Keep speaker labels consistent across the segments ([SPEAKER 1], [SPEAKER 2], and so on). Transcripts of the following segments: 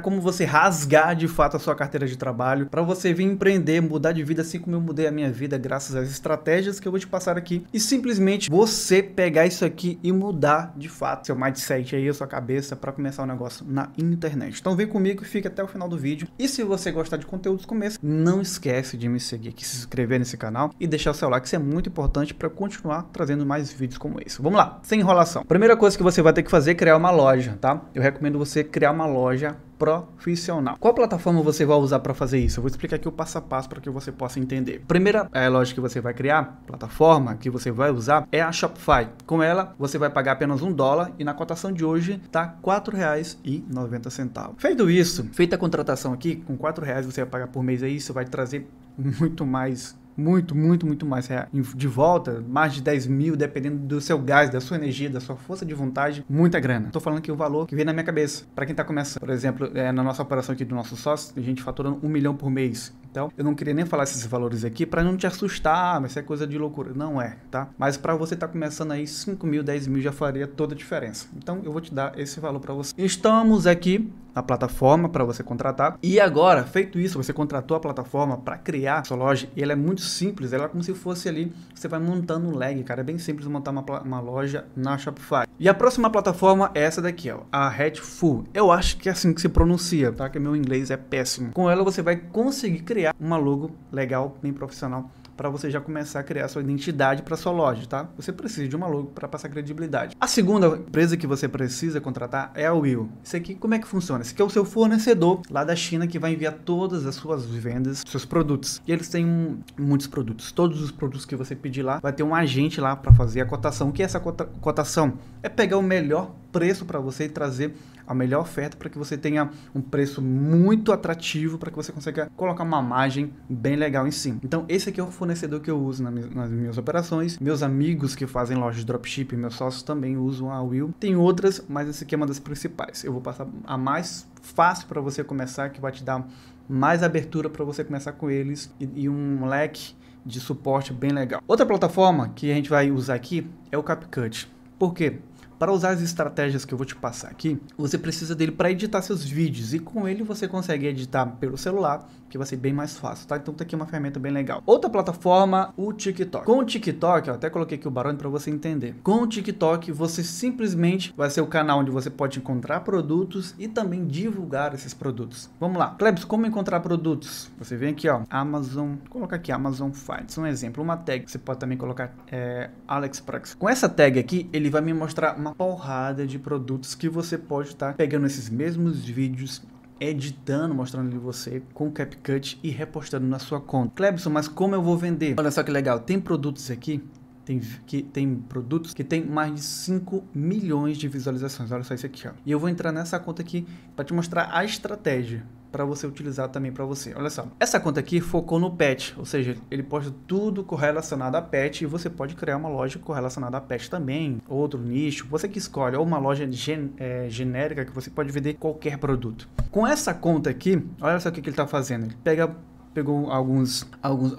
[SPEAKER 1] como você rasgar de fato a sua carteira de trabalho para você vir empreender, mudar de vida assim como eu mudei a minha vida graças às estratégias que eu vou te passar aqui e simplesmente você pegar isso aqui e mudar de fato seu mindset aí, a sua cabeça para começar o um negócio na internet. Então vem comigo e fica até o final do vídeo. E se você gostar de conteúdos como esse, não esquece de me seguir aqui, se inscrever nesse canal e deixar o seu like, isso é muito importante para continuar trazendo mais vídeos como esse. Vamos lá, sem enrolação. Primeira coisa que você vai ter que fazer é criar uma loja, tá? Eu recomendo você criar uma loja profissional. Qual plataforma você vai usar para fazer isso? Eu vou explicar aqui o passo a passo para que você possa entender. Primeira é, loja que você vai criar, plataforma que você vai usar é a Shopify. Com ela, você vai pagar apenas um dólar e na cotação de hoje tá R$ 4,90. Feito isso, feita a contratação aqui, com R$ 4,00 você vai pagar por mês aí, isso vai trazer muito mais muito, muito, muito mais é, de volta, mais de 10 mil, dependendo do seu gás, da sua energia, da sua força de vontade, muita grana. Estou falando que o valor que vem na minha cabeça. Para quem está começando, por exemplo, é, na nossa operação aqui do nosso sócio, a gente faturando um milhão por mês. Então, eu não queria nem falar esses valores aqui para não te assustar, ah, mas isso é coisa de loucura. Não é, tá? Mas para você estar tá começando aí, 5 mil, 10 mil já faria toda a diferença. Então, eu vou te dar esse valor para você. Estamos aqui a plataforma para você contratar. E agora, feito isso, você contratou a plataforma para criar sua loja e ela é muito simples, ela é como se fosse ali, você vai montando um leg, cara, é bem simples montar uma, uma loja na Shopify. E a próxima plataforma é essa daqui, ó, a Hatful. Eu acho que é assim que se pronuncia, tá? Que meu inglês é péssimo. Com ela você vai conseguir criar uma logo legal, bem profissional para você já começar a criar sua identidade para sua loja, tá? Você precisa de uma logo para passar credibilidade. A segunda empresa que você precisa contratar é a Will. Isso aqui, como é que funciona? Esse aqui é o seu fornecedor lá da China que vai enviar todas as suas vendas, seus produtos. E eles têm hum, muitos produtos. Todos os produtos que você pedir lá, vai ter um agente lá para fazer a cotação. O que é essa cota cotação? É pegar o melhor preço para você e trazer a melhor oferta para que você tenha um preço muito atrativo para que você consiga colocar uma margem bem legal em cima. Então, esse aqui é o fornecedor que eu uso nas minhas operações. Meus amigos que fazem lojas de dropship, meus sócios também usam a Will. Tem outras, mas esse aqui é uma das principais. Eu vou passar a mais fácil para você começar, que vai te dar mais abertura para você começar com eles e, e um leque de suporte bem legal. Outra plataforma que a gente vai usar aqui é o CapCut. Por quê? Para usar as estratégias que eu vou te passar aqui, você precisa dele para editar seus vídeos e com ele você consegue editar pelo celular, que vai ser bem mais fácil, tá? Então tá aqui uma ferramenta bem legal. Outra plataforma, o TikTok. Com o TikTok, eu até coloquei aqui o barulho para você entender. Com o TikTok, você simplesmente vai ser o canal onde você pode encontrar produtos e também divulgar esses produtos. Vamos lá. Klebs, como encontrar produtos? Você vem aqui, ó, Amazon, Colocar aqui Amazon Finds, um exemplo, uma tag. Você pode também colocar é, AliExpress. Com essa tag aqui, ele vai me mostrar uma uma porrada de produtos que você pode estar tá pegando esses mesmos vídeos editando, mostrando ali você com CapCut e repostando na sua conta. Clebson, mas como eu vou vender? Olha só que legal, tem produtos aqui tem, que tem produtos que tem mais de 5 milhões de visualizações. Olha só isso aqui, ó. E eu vou entrar nessa conta aqui para te mostrar a estratégia para você utilizar também para você. Olha só, essa conta aqui focou no pet, ou seja, ele posta tudo correlacionado a pet e você pode criar uma loja correlacionada a pet também, outro nicho, você que escolhe, ou uma loja gen, é, genérica que você pode vender qualquer produto. Com essa conta aqui, olha só o que, que ele está fazendo, ele pega pegou alguns, alguns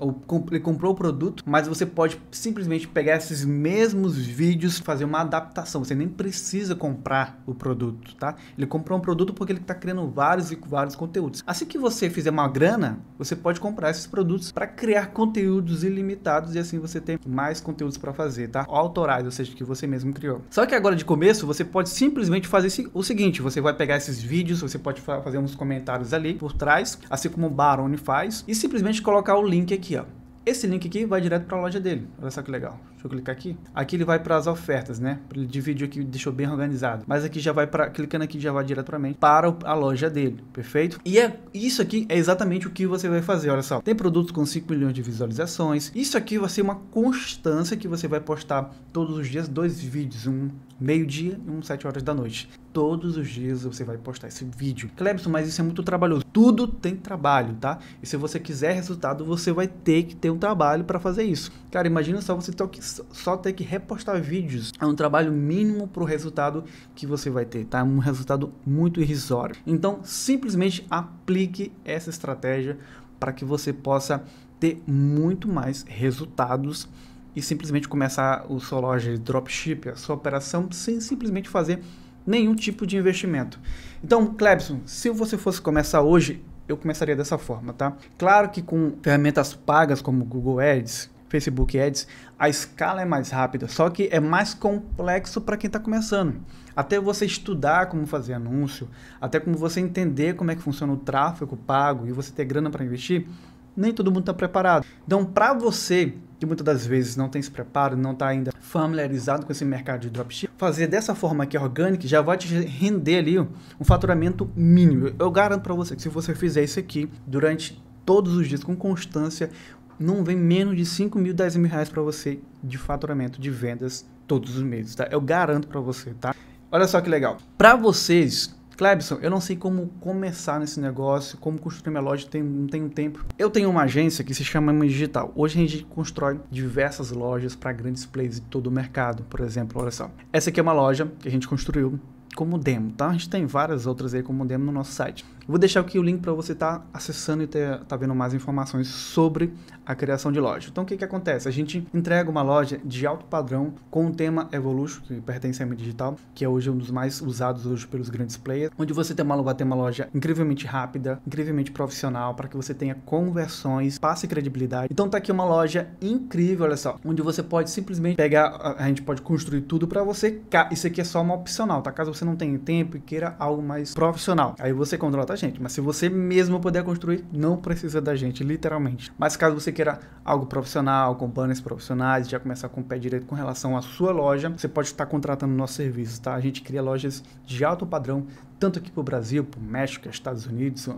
[SPEAKER 1] ele comprou o produto, mas você pode simplesmente pegar esses mesmos vídeos, fazer uma adaptação. Você nem precisa comprar o produto, tá? Ele comprou um produto porque ele está criando vários e vários conteúdos. Assim que você fizer uma grana, você pode comprar esses produtos para criar conteúdos ilimitados e assim você tem mais conteúdos para fazer, tá? Autorais, ou seja, que você mesmo criou. Só que agora de começo, você pode simplesmente fazer o seguinte, você vai pegar esses vídeos, você pode fazer uns comentários ali por trás, assim como o Barone faz, e simplesmente colocar o link aqui, ó. Esse link aqui vai direto para a loja dele. Olha só que legal. Deixa eu clicar aqui. Aqui ele vai para as ofertas, né? Ele dividiu aqui, deixou bem organizado. Mas aqui já vai para clicando aqui já vai diretamente para a loja dele, perfeito? E é isso aqui é exatamente o que você vai fazer, olha só. Tem produtos com 5 milhões de visualizações. Isso aqui vai ser uma constância que você vai postar todos os dias dois vídeos, um meio-dia e um 7 horas da noite. Todos os dias você vai postar esse vídeo. Clebson, mas isso é muito trabalhoso. Tudo tem trabalho, tá? E se você quiser resultado, você vai ter que ter um trabalho para fazer isso. Cara, imagina só você que, só ter que repostar vídeos. É um trabalho mínimo para o resultado que você vai ter, tá? É um resultado muito irrisório. Então, simplesmente aplique essa estratégia para que você possa ter muito mais resultados e simplesmente começar o sua loja de dropship, a sua operação, sem simplesmente fazer nenhum tipo de investimento. Então, Clebson, se você fosse começar hoje, eu começaria dessa forma, tá? Claro que com ferramentas pagas como Google Ads, Facebook Ads, a escala é mais rápida, só que é mais complexo para quem está começando. Até você estudar como fazer anúncio, até como você entender como é que funciona o tráfego pago e você ter grana para investir, nem todo mundo está preparado. Então, para você que muitas das vezes não tem esse preparo, não está ainda familiarizado com esse mercado de dropship, fazer dessa forma aqui orgânica já vai te render ali um faturamento mínimo. Eu garanto para você que se você fizer isso aqui durante todos os dias com constância, não vem menos de 5 mil, 10 mil reais para você de faturamento de vendas todos os meses, tá? Eu garanto para você, tá? Olha só que legal. Para vocês Clebson, eu não sei como começar nesse negócio, como construir minha loja, tem, não tenho tempo. Eu tenho uma agência que se chama Digital. Hoje a gente constrói diversas lojas para grandes players de todo o mercado. Por exemplo, olha só. Essa aqui é uma loja que a gente construiu como demo, tá? A gente tem várias outras aí como demo no nosso site. Vou deixar aqui o link para você estar tá acessando e ter, tá vendo mais informações sobre a criação de loja. Então, o que, que acontece? A gente entrega uma loja de alto padrão com o tema Evolution, que pertence à mídia digital, que é hoje um dos mais usados hoje pelos grandes players, onde você tem uma, vai ter uma loja incrivelmente rápida, incrivelmente profissional, para que você tenha conversões, passe credibilidade. Então, tá aqui uma loja incrível, olha só, onde você pode simplesmente pegar, a gente pode construir tudo para você. Isso aqui é só uma opcional, tá? Caso você você não tem tempo e queira algo mais profissional, aí você contrata a gente. Mas se você mesmo puder construir, não precisa da gente, literalmente. Mas caso você queira algo profissional, com banners profissionais, já começar com o pé direito com relação à sua loja, você pode estar contratando nossos serviços, tá? A gente cria lojas de alto padrão, tanto aqui para o Brasil, para o México, Estados Unidos, eh,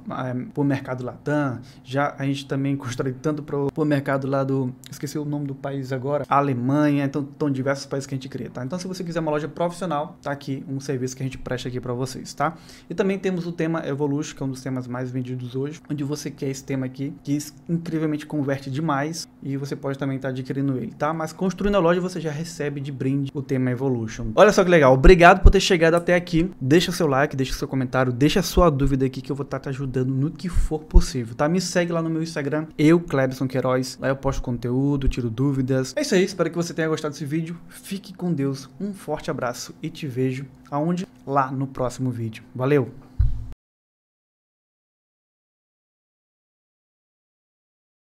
[SPEAKER 1] para o mercado Latam. Já a gente também constrói tanto para o mercado lá do. Esqueci o nome do país agora, Alemanha. Então, estão diversos países que a gente cria, tá? Então, se você quiser uma loja profissional, tá aqui um serviço serviço que a gente presta aqui para vocês, tá? E também temos o tema Evolution, que é um dos temas mais vendidos hoje, onde você quer esse tema aqui, que incrivelmente converte demais e você pode também estar tá adquirindo ele, tá? Mas construindo a loja você já recebe de brinde o tema Evolution. Olha só que legal, obrigado por ter chegado até aqui. Deixa seu like, deixa seu comentário, deixa sua dúvida aqui que eu vou estar tá te ajudando no que for possível, tá? Me segue lá no meu Instagram, eu, Clebson Queiroz. Lá eu posto conteúdo, tiro dúvidas. É isso aí, espero que você tenha gostado desse vídeo. Fique com Deus, um forte abraço e te vejo aonde Lá no próximo vídeo. Valeu!